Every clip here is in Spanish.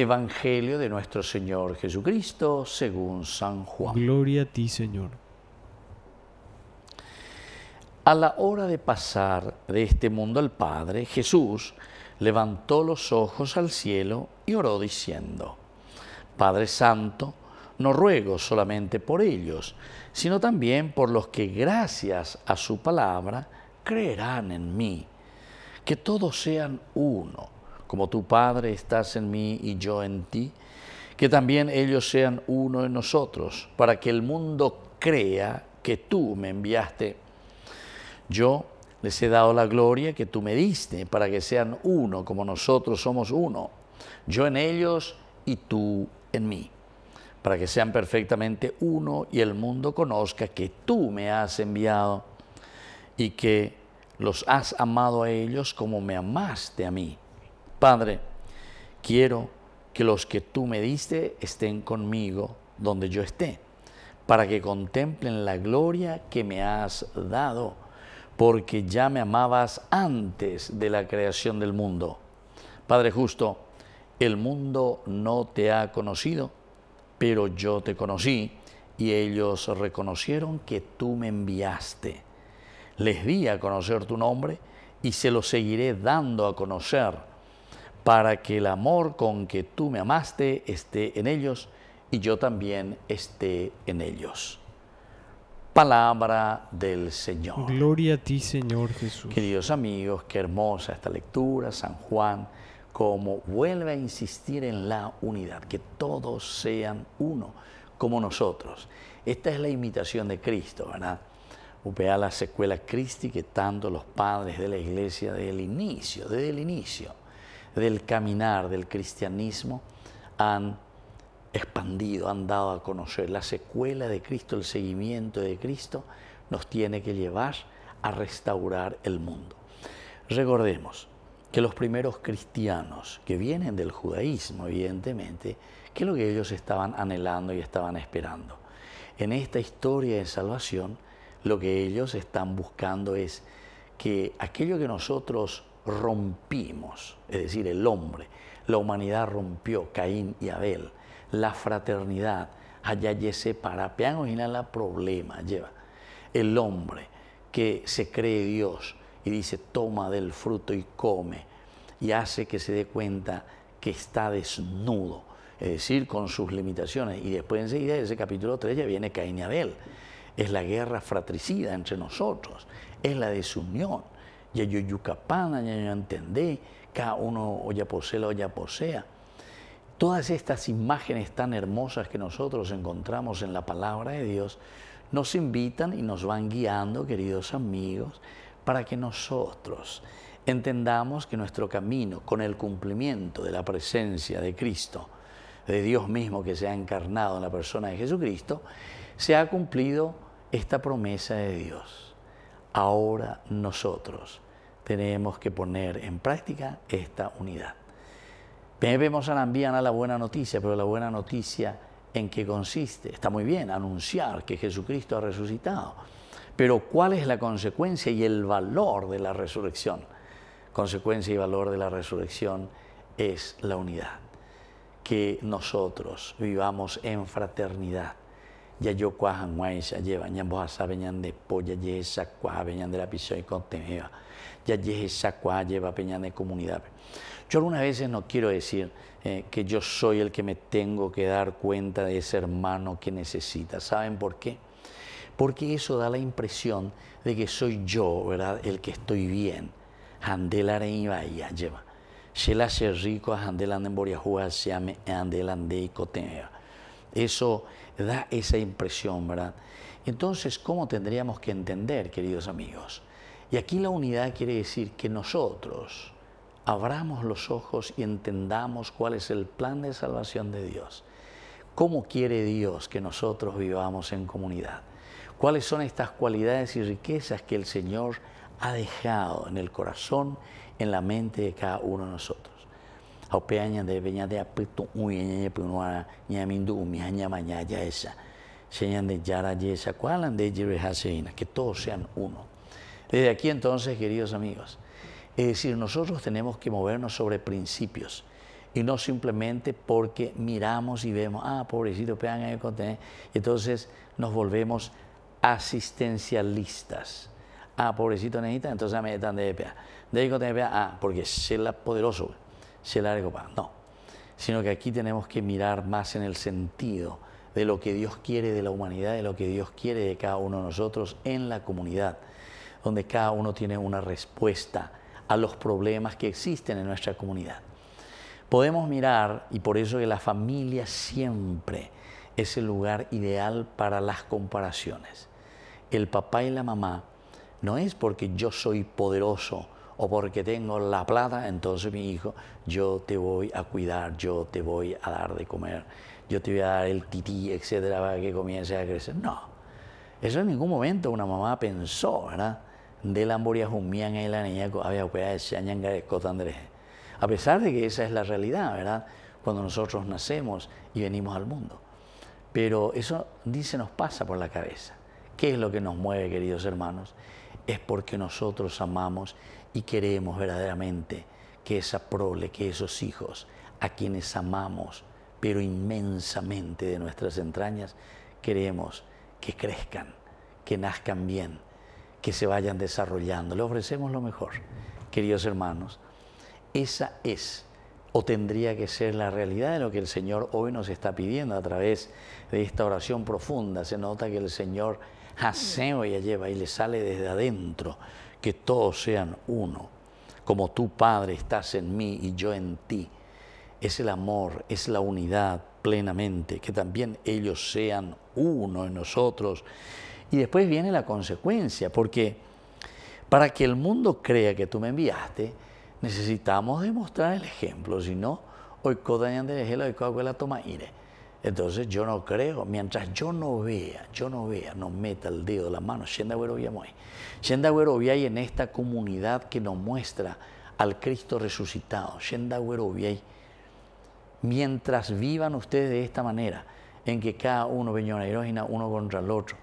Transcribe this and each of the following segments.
Evangelio de nuestro Señor Jesucristo según San Juan. Gloria a ti, Señor. A la hora de pasar de este mundo al Padre, Jesús levantó los ojos al cielo y oró diciendo, Padre Santo, no ruego solamente por ellos, sino también por los que gracias a su palabra creerán en mí, que todos sean uno como tu Padre estás en mí y yo en ti, que también ellos sean uno en nosotros, para que el mundo crea que tú me enviaste. Yo les he dado la gloria que tú me diste, para que sean uno como nosotros somos uno, yo en ellos y tú en mí, para que sean perfectamente uno y el mundo conozca que tú me has enviado y que los has amado a ellos como me amaste a mí. Padre, quiero que los que tú me diste estén conmigo donde yo esté, para que contemplen la gloria que me has dado, porque ya me amabas antes de la creación del mundo. Padre justo, el mundo no te ha conocido, pero yo te conocí y ellos reconocieron que tú me enviaste. Les di a conocer tu nombre y se lo seguiré dando a conocer para que el amor con que tú me amaste esté en ellos y yo también esté en ellos. Palabra del Señor. Gloria a ti, Señor Jesús. Queridos amigos, qué hermosa esta lectura, San Juan, como vuelve a insistir en la unidad, que todos sean uno, como nosotros. Esta es la imitación de Cristo, ¿verdad? Vea la secuela Cristi que tanto los padres de la iglesia desde el inicio, desde el inicio, del caminar del cristianismo han expandido, han dado a conocer. La secuela de Cristo, el seguimiento de Cristo, nos tiene que llevar a restaurar el mundo. Recordemos que los primeros cristianos, que vienen del judaísmo, evidentemente, ¿qué es lo que ellos estaban anhelando y estaban esperando? En esta historia de salvación, lo que ellos están buscando es que aquello que nosotros rompimos, es decir, el hombre, la humanidad rompió, Caín y Abel, la fraternidad, allá se para, la problema, lleva. El hombre que se cree Dios y dice, toma del fruto y come, y hace que se dé cuenta que está desnudo, es decir, con sus limitaciones. Y después enseguida de ese capítulo 3 ya viene Caín y Abel. Es la guerra fratricida entre nosotros, es la desunión, ya yo Yucapana, ya yo Entendé, cada uno ya posea. Todas estas imágenes tan hermosas que nosotros encontramos en la palabra de Dios nos invitan y nos van guiando, queridos amigos, para que nosotros entendamos que nuestro camino con el cumplimiento de la presencia de Cristo, de Dios mismo que se ha encarnado en la persona de Jesucristo, se ha cumplido esta promesa de Dios. Ahora nosotros tenemos que poner en práctica esta unidad. Vemos a Nambiana la buena noticia, pero la buena noticia en qué consiste. Está muy bien anunciar que Jesucristo ha resucitado, pero ¿cuál es la consecuencia y el valor de la resurrección? Consecuencia y valor de la resurrección es la unidad, que nosotros vivamos en fraternidad, ya yo cuaja se lleva ya boja peñan de polla ya esa cuaja peñan de la pisión y contenida ya ye esa cuaja lleva peñan de comunidad yo algunas veces no quiero decir eh, que yo soy el que me tengo que dar cuenta de ese hermano que necesita saben por qué porque eso da la impresión de que soy yo verdad el que estoy bien handela reñibaía lleva se la rico handela de se ame handela de coteneva eso da esa impresión, ¿verdad? Entonces, ¿cómo tendríamos que entender, queridos amigos? Y aquí la unidad quiere decir que nosotros abramos los ojos y entendamos cuál es el plan de salvación de Dios. ¿Cómo quiere Dios que nosotros vivamos en comunidad? ¿Cuáles son estas cualidades y riquezas que el Señor ha dejado en el corazón, en la mente de cada uno de nosotros? de de esa de que todos sean uno desde aquí entonces queridos amigos es decir nosotros tenemos que movernos sobre principios y no simplemente porque miramos y vemos ah pobrecito entonces nos volvemos asistencialistas ah pobrecito necesita entonces de de ah porque es la poderoso se largo No, sino que aquí tenemos que mirar más en el sentido de lo que Dios quiere de la humanidad, de lo que Dios quiere de cada uno de nosotros en la comunidad, donde cada uno tiene una respuesta a los problemas que existen en nuestra comunidad. Podemos mirar, y por eso que la familia siempre es el lugar ideal para las comparaciones. El papá y la mamá no es porque yo soy poderoso, o porque tengo la plata, entonces mi hijo, yo te voy a cuidar, yo te voy a dar de comer, yo te voy a dar el tití, etcétera, para que comience a crecer. No, eso en ningún momento una mamá pensó, ¿verdad? De la amboria y la niña había pues, Andrés. A pesar de que esa es la realidad, ¿verdad? Cuando nosotros nacemos y venimos al mundo. Pero eso dice nos pasa por la cabeza. ¿Qué es lo que nos mueve, queridos hermanos? es porque nosotros amamos y queremos verdaderamente que esa prole, que esos hijos, a quienes amamos, pero inmensamente de nuestras entrañas, queremos que crezcan, que nazcan bien, que se vayan desarrollando. Le ofrecemos lo mejor, queridos hermanos. Esa es o tendría que ser la realidad de lo que el Señor hoy nos está pidiendo a través de esta oración profunda. Se nota que el Señor jaseo y lleva y le sale desde adentro, que todos sean uno, como tú Padre estás en mí y yo en ti. Es el amor, es la unidad plenamente, que también ellos sean uno en nosotros. Y después viene la consecuencia, porque para que el mundo crea que tú me enviaste, necesitamos demostrar el ejemplo, si no, hoy codañan de la toma ire. Entonces yo no creo, mientras yo no vea, yo no vea, no meta el dedo de la mano, Shenda viay. en esta comunidad que nos muestra al Cristo resucitado, Shenda mientras vivan ustedes de esta manera, en que cada uno, una erógena, uno contra el otro,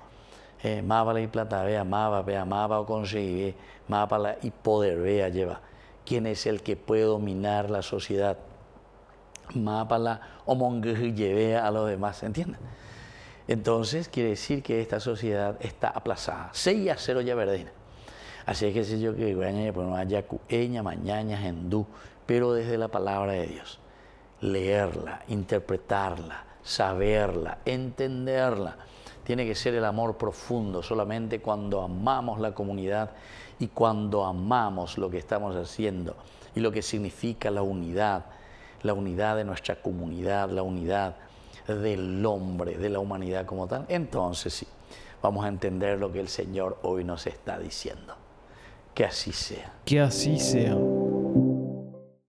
eh, mábala la plata, vea, amaba, vea, amaba o conseguí, la y poder, vea, lleva, quién es el que puede dominar la sociedad Mápala o lleve a los demás, ¿entiendes? Entonces quiere decir que esta sociedad está aplazada. 6 a 0 ya verde. Así es que si yo que haya mañana, hindú, pero desde la palabra de Dios. Leerla, interpretarla, saberla, entenderla. Tiene que ser el amor profundo. Solamente cuando amamos la comunidad y cuando amamos lo que estamos haciendo y lo que significa la unidad la unidad de nuestra comunidad, la unidad del hombre, de la humanidad como tal, entonces sí, vamos a entender lo que el Señor hoy nos está diciendo. Que así sea. Que así sea.